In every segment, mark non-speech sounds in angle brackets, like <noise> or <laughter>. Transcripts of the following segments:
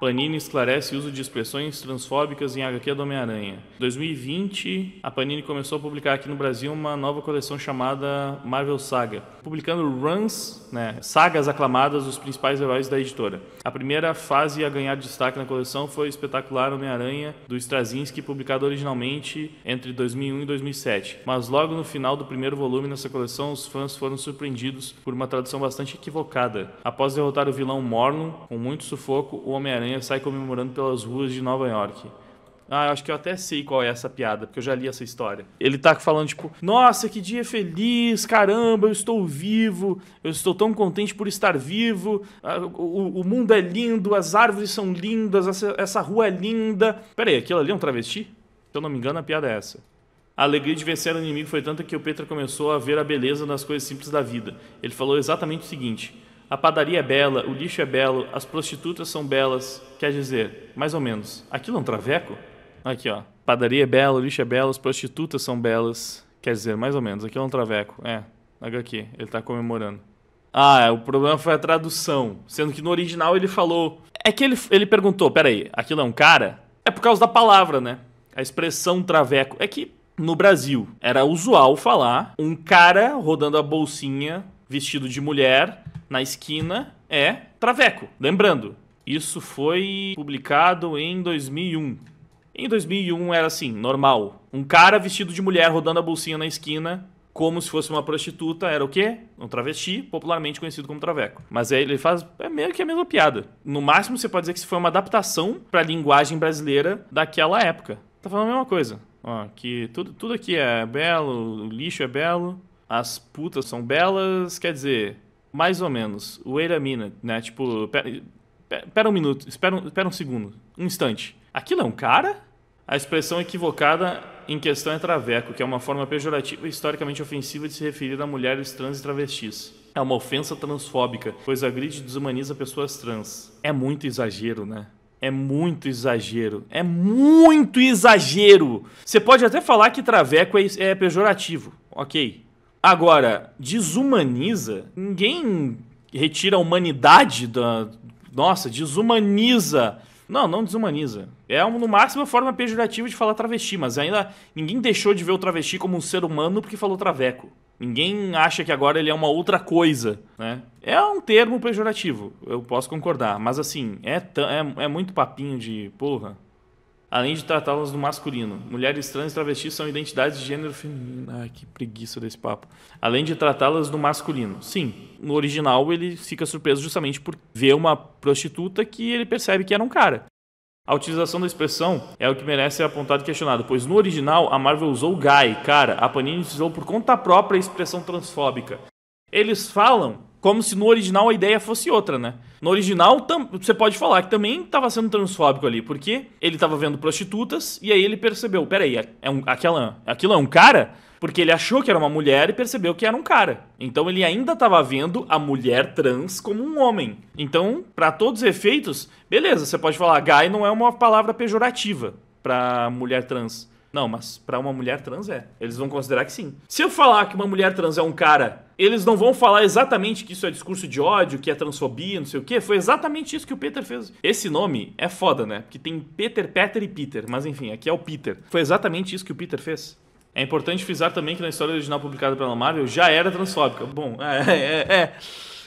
Panini esclarece o uso de expressões transfóbicas em HQ do Homem-Aranha. Em 2020, a Panini começou a publicar aqui no Brasil uma nova coleção chamada Marvel Saga, publicando runs, né, sagas aclamadas dos principais heróis da editora. A primeira fase a ganhar destaque na coleção foi o espetacular Homem-Aranha do Strazinski, publicado originalmente entre 2001 e 2007. Mas logo no final do primeiro volume nessa coleção, os fãs foram surpreendidos por uma tradução bastante equivocada. Após derrotar o vilão Morlun, com muito sufoco, o Homem-Aranha aranha sai comemorando pelas ruas de Nova York. Ah, eu acho que eu até sei qual é essa piada, porque eu já li essa história. Ele tá falando, tipo, nossa, que dia feliz, caramba, eu estou vivo, eu estou tão contente por estar vivo, ah, o, o mundo é lindo, as árvores são lindas, essa, essa rua é linda. Pera aí, aquilo ali é um travesti? Se eu não me engano, a piada é essa. A alegria de vencer o inimigo foi tanta que o Petra começou a ver a beleza nas coisas simples da vida. Ele falou exatamente o seguinte: a padaria é bela, o lixo é belo, as prostitutas são belas. Quer dizer, mais ou menos, aquilo é um traveco? Aqui, ó. Padaria é bela, o lixo é belo, as prostitutas são belas. Quer dizer, mais ou menos, aquilo é um traveco. É, aqui ele tá comemorando. Ah, é, o problema foi a tradução. Sendo que no original ele falou. É que ele, ele perguntou: peraí, aquilo é um cara? É por causa da palavra, né? A expressão traveco. É que no Brasil era usual falar um cara rodando a bolsinha vestido de mulher na esquina é Traveco. Lembrando, isso foi publicado em 2001. Em 2001 era assim, normal. Um cara vestido de mulher rodando a bolsinha na esquina, como se fosse uma prostituta, era o quê? Um travesti, popularmente conhecido como traveco. Mas aí ele faz é meio que a mesma piada. No máximo você pode dizer que isso foi uma adaptação para a linguagem brasileira daquela época. Tá falando a mesma coisa. Ó, que tudo, tudo aqui é belo, o lixo é belo, as putas são belas, quer dizer, mais ou menos. Wait a minute, né? Tipo, pera, um minuto, espera um, espera um segundo, um instante. Aquilo é um cara? A expressão equivocada em questão é traveco, que é uma forma pejorativa e historicamente ofensiva de se referir a mulheres trans e travestis. É uma ofensa transfóbica, pois agride e desumaniza pessoas trans. É muito exagero, né? É muito exagero. É muito exagero! Você pode até falar que traveco é, é pejorativo, ok. Agora, desumaniza, ninguém retira a humanidade da. Nossa, desumaniza. Não, não desumaniza. É no máximo uma forma pejorativa de falar travesti, mas ainda ninguém deixou de ver o travesti como um ser humano porque falou traveco. Ninguém acha que agora ele é uma outra coisa, né? É um termo pejorativo, eu posso concordar, mas assim, é, é, é muito papinho de porra além de tratá-las do masculino. Mulheres trans e travestis são identidades de gênero feminino. Ai, que preguiça desse papo. Além de tratá-las do masculino. Sim, no original ele fica surpreso justamente por ver uma prostituta que ele percebe que era um cara. A utilização da expressão é o que merece ser apontado e questionado, pois no original a Marvel usou guy, cara, a Panini utilizou por conta própria a expressão transfóbica. Eles falam como se no original a ideia fosse outra, né? No original, você pode falar que também estava sendo transfóbico ali, porque ele estava vendo prostitutas e aí ele percebeu, peraí, é, é um, aquela, aquilo é um cara? Porque ele achou que era uma mulher e percebeu que era um cara. Então ele ainda estava vendo a mulher trans como um homem. Então, para todos os efeitos, beleza, você pode falar, gay não é uma palavra pejorativa para mulher trans. Não, mas para uma mulher trans é. Eles vão considerar que sim. Se eu falar que uma mulher trans é um cara, eles não vão falar exatamente que isso é discurso de ódio, que é transfobia, não sei o quê. Foi exatamente isso que o Peter fez. Esse nome é foda, né? Porque tem Peter, Peter e Peter. Mas enfim, aqui é o Peter. Foi exatamente isso que o Peter fez. É importante frisar também que na história original publicada pela Marvel já era transfóbica. Bom, <laughs> é, é, é.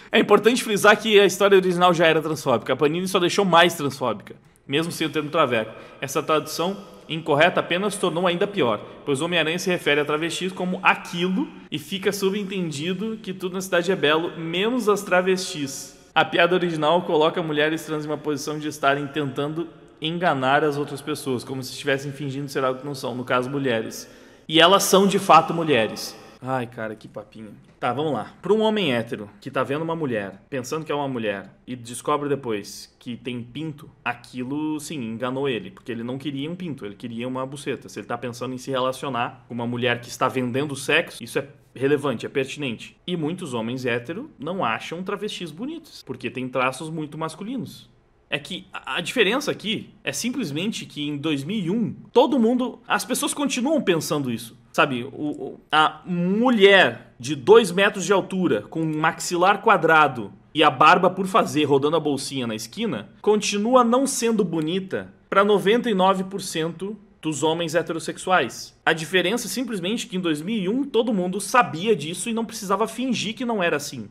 É importante frisar que a história original já era transfóbica. A Panini só deixou mais transfóbica mesmo sendo termo traveco. Essa tradução incorreta apenas tornou ainda pior, pois Homem-Aranha se refere a travestis como aquilo e fica subentendido que tudo na cidade é belo, menos as travestis. A piada original coloca mulheres trans em uma posição de estarem tentando enganar as outras pessoas, como se estivessem fingindo ser algo que não são, no caso, mulheres. E elas são de fato mulheres. Ai, cara, que papinho. Tá, vamos lá. Para um homem hétero que tá vendo uma mulher, pensando que é uma mulher, e descobre depois que tem pinto, aquilo, sim, enganou ele. Porque ele não queria um pinto, ele queria uma buceta. Se ele tá pensando em se relacionar com uma mulher que está vendendo sexo, isso é relevante, é pertinente. E muitos homens hétero não acham travestis bonitos, porque tem traços muito masculinos é que a diferença aqui é simplesmente que em 2001 todo mundo, as pessoas continuam pensando isso. Sabe, o, a mulher de 2 metros de altura, com um maxilar quadrado e a barba por fazer rodando a bolsinha na esquina, continua não sendo bonita para 99% dos homens heterossexuais. A diferença é simplesmente que em 2001 todo mundo sabia disso e não precisava fingir que não era assim.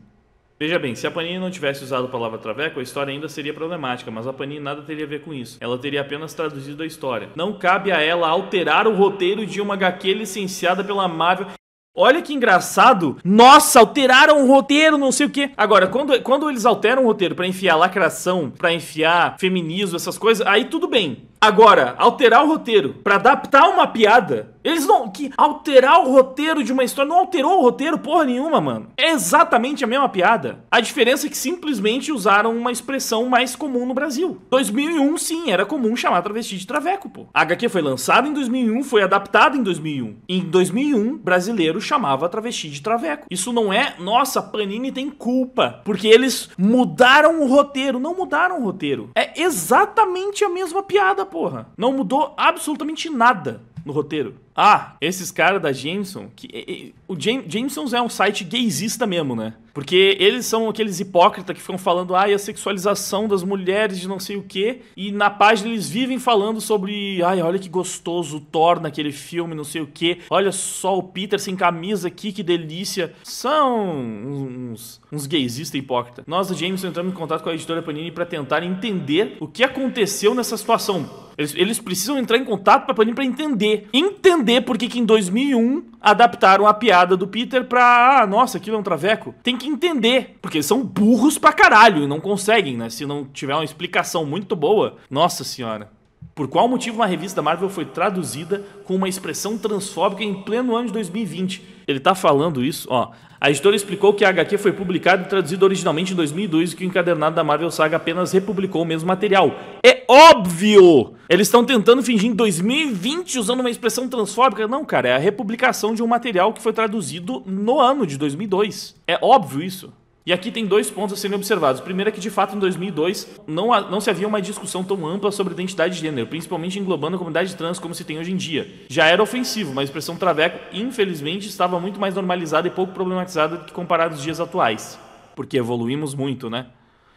Veja bem, se a Panini não tivesse usado a palavra traveco, a história ainda seria problemática, mas a Panini nada teria a ver com isso. Ela teria apenas traduzido a história. Não cabe a ela alterar o roteiro de uma HQ licenciada pela Marvel. Olha que engraçado. Nossa, alteraram o roteiro, não sei o quê. Agora, quando, quando eles alteram o roteiro para enfiar lacração, para enfiar feminismo, essas coisas, aí tudo bem. Agora, alterar o roteiro para adaptar uma piada eles não. Que alterar o roteiro de uma história. Não alterou o roteiro porra nenhuma, mano. É exatamente a mesma piada. A diferença é que simplesmente usaram uma expressão mais comum no Brasil. 2001, sim, era comum chamar travesti de traveco, pô. A HQ foi lançada em 2001, foi adaptada em 2001. Em 2001, brasileiro chamava travesti de traveco. Isso não é. Nossa, Panini tem culpa. Porque eles mudaram o roteiro. Não mudaram o roteiro. É exatamente a mesma piada, porra. Não mudou absolutamente nada no roteiro. Ah, esses caras da Jameson, que e, e, o Jam, Jamesons é um site gaysista mesmo, né? Porque eles são aqueles hipócritas que ficam falando ai, ah, a sexualização das mulheres de não sei o quê, e na página eles vivem falando sobre, ai, olha que gostoso torna aquele filme, não sei o quê. Olha só o Peter sem camisa aqui, que delícia. São uns, uns gaysistas hipócritas. Nós da Jameson entramos em contato com a editora Panini para tentar entender o que aconteceu nessa situação eles, eles precisam entrar em contato pra Panini pra entender. Entender por que em 2001 adaptaram a piada do Peter pra... Ah, nossa, aquilo é um traveco. Tem que entender, porque eles são burros pra caralho e não conseguem, né? Se não tiver uma explicação muito boa, nossa senhora. Por qual motivo uma revista da Marvel foi traduzida com uma expressão transfóbica em pleno ano de 2020? Ele tá falando isso, ó. A editora explicou que a HQ foi publicada e traduzida originalmente em 2002 e que o encadernado da Marvel Saga apenas republicou o mesmo material. É óbvio! Eles estão tentando fingir em 2020 usando uma expressão transfóbica. Não, cara, é a republicação de um material que foi traduzido no ano de 2002. É óbvio isso. E aqui tem dois pontos a serem observados. primeiro é que, de fato, em 2002 não, não se havia uma discussão tão ampla sobre identidade de gênero, principalmente englobando a comunidade trans como se tem hoje em dia. Já era ofensivo, mas a expressão traveco, infelizmente, estava muito mais normalizada e pouco problematizada do que comparado aos dias atuais. Porque evoluímos muito, né?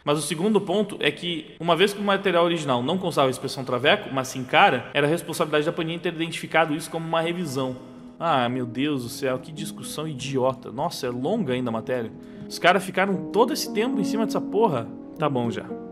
Mas o segundo ponto é que, uma vez que o material original não constava a expressão traveco, mas sim cara, era responsabilidade da Panini ter identificado isso como uma revisão. Ah, meu Deus do céu, que discussão idiota. Nossa, é longa ainda a matéria. Os caras ficaram todo esse tempo em cima dessa porra. Tá bom já.